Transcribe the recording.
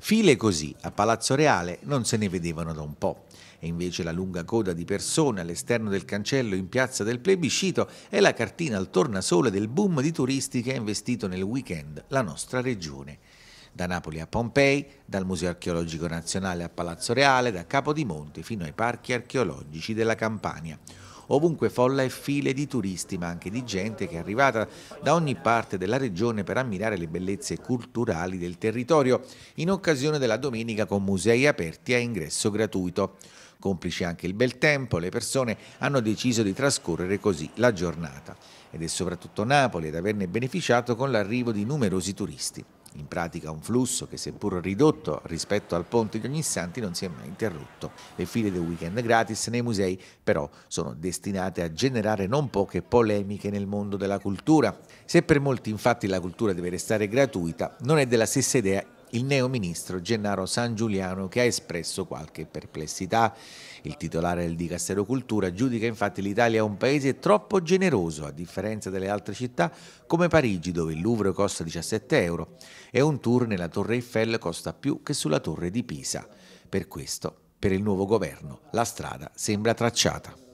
File così a Palazzo Reale non se ne vedevano da un po'. E invece la lunga coda di persone all'esterno del cancello in piazza del plebiscito è la cartina al tornasole del boom di turisti che ha investito nel weekend la nostra regione. Da Napoli a Pompei, dal Museo Archeologico Nazionale a Palazzo Reale, da Capodimonte fino ai parchi archeologici della Campania ovunque folla e file di turisti, ma anche di gente che è arrivata da ogni parte della regione per ammirare le bellezze culturali del territorio, in occasione della domenica con musei aperti a ingresso gratuito. Complice anche il bel tempo, le persone hanno deciso di trascorrere così la giornata ed è soprattutto Napoli ad averne beneficiato con l'arrivo di numerosi turisti in pratica un flusso che seppur ridotto rispetto al ponte di Ognissanti non si è mai interrotto. Le file del weekend gratis nei musei però sono destinate a generare non poche polemiche nel mondo della cultura. Se per molti infatti la cultura deve restare gratuita, non è della stessa idea il neo ministro Gennaro San Giuliano che ha espresso qualche perplessità. Il titolare del Dicastero Cultura giudica infatti l'Italia un paese troppo generoso, a differenza delle altre città come Parigi dove il Louvre costa 17 euro e un tour nella Torre Eiffel costa più che sulla Torre di Pisa. Per questo, per il nuovo governo, la strada sembra tracciata.